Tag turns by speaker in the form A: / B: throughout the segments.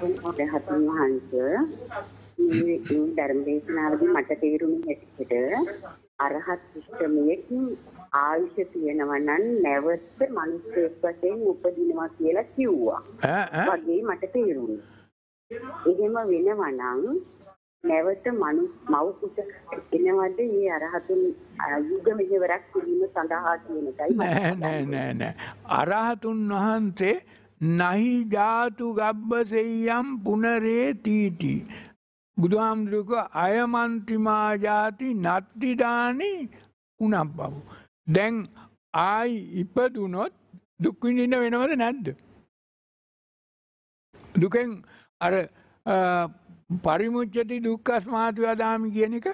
A: රහතන් වහන්සේ මේ ධර්ම දේශනාවදී මට තේරුණ හැටියට අරහත් ශිෂ්ටමයක ආයුෂ තියෙනවා නම් නැවත මිනිස්සෙක් වශයෙන් උපදිනවා කියලා කිව්වා. වගේ මට තේරුණා. එහෙම වෙනවා නම් නැවත මනුස් මව් කුස එනවද මේ අරහතුන් යුග මෙහෙවරක් කිරීම සඳහා කියන එකයි නෑ
B: නෑ නෑ අරහතුන් වහන්සේ නහි ජාතු ගබ්බසෙයම් පුනරේ තීටි. බුදුහාමුදුරක අයමන්ත්‍රිමාජාති නත්තිඩානි උනක් බව. දැන් ආයි ඉපදුනොත් දුක්විඳින්න වෙනවද නැද්ද. දුකෙන් අර පරිමුච්චති දුක්කස් මාතුවදාමි කියන එක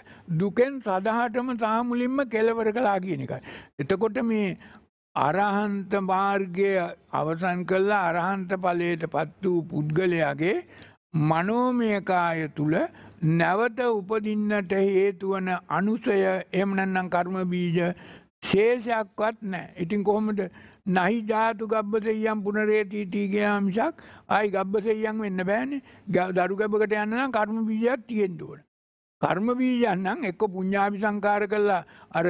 B: දුකෙන් සදහටම සාමුලින්ම කෙලවර කලා කියන එකයි. එතකොට මේ අරහන්ත මාර්ගය අවසන් කල්ලා අරහන්ත පලයට පත් වූ පුද්ගලයාගේ මනෝමයකාය තුළ නැවත උපදින්නට හේතුවන අනුසය එමනන්නම් කර්ම බීජ ශේෂයක්වත් නෑ ඉතින් කොහොමට නහි ජාතු ගබ්බසයම් පුනරේතීටීගයාමිසක් අයි ගබ්බසයන් වෙන්න බෑන දරු ගැබකට යන්නම් කර්ම බීජයක් තියෙන්දුවට. කර්ම බීජයන්නම් එක්ක පුඤ්ඥාපි සංකාර කල්ලා අර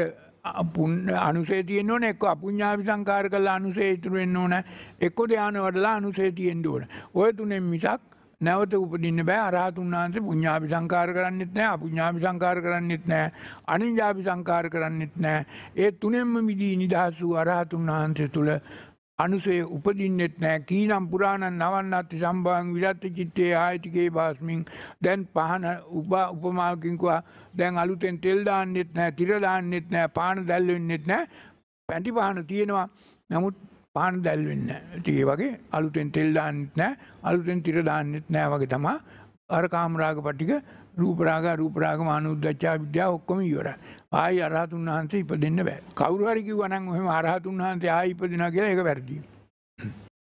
B: අනුසේ තියෙන් ඕන එක් අපපුඥාවි සංකාර කල අනුසේ ඉතුරුවෙන්න ඕන එක්කො ධ්‍යාන වඩලා අනුසේ තියෙන් ඕන ඔය තුනෙන් මිසක් නැවත උපදින්න බෑ අරහතුන් වහන්සේ පුඤ්ඤාපි සංකාර කරන්නෙත් නෑ අපුඤ්ඤාපි සංකාර කරන්නෙත් නෑ අනිඤ්ඤාපි සංකාර කරන්නෙත් නෑ ඒ තුනෙන්ම මිදී නිදහස් වූ අරහතුන් වහන්සේ තුල අනුසේ උපදින්නෙත් නෑ කීනම් පුරාණන් නවන්නත්ති සම්බාන් විරත්ත චිත්තේ ආයතිකේ බාස්මින් දැන් පහන උපා උපමාකින්කවා දැන් අලුතෙන් තෙල් දාන්නෙත් නෑ තිර දාන්නෙත් නෑ පාන දැල්වෙන්නෙත් නෑ පැටි පහන තියෙනවා නමුත් පාන දැල්වෙන්න තිය වගේ අලුතෙන් තෙල් දාන්නෙත් නෑ අලුතෙන් තිර දාන්නෙත් නෑ වගේ තමා අර කාමරාග පටික රූපරාග රූපරාග මානුද්දච්චා විද්‍යාව ඔක්කොම ඉවරයි. ආයි අරහතුන් වහන්සේ ඉපදෙන්න බෑ. කවුරු හරි කිව්වනම් එහෙම අරහතුන් වහන්සේ ආයි ඉපදිනවා කියලා ඒක වැරදියි.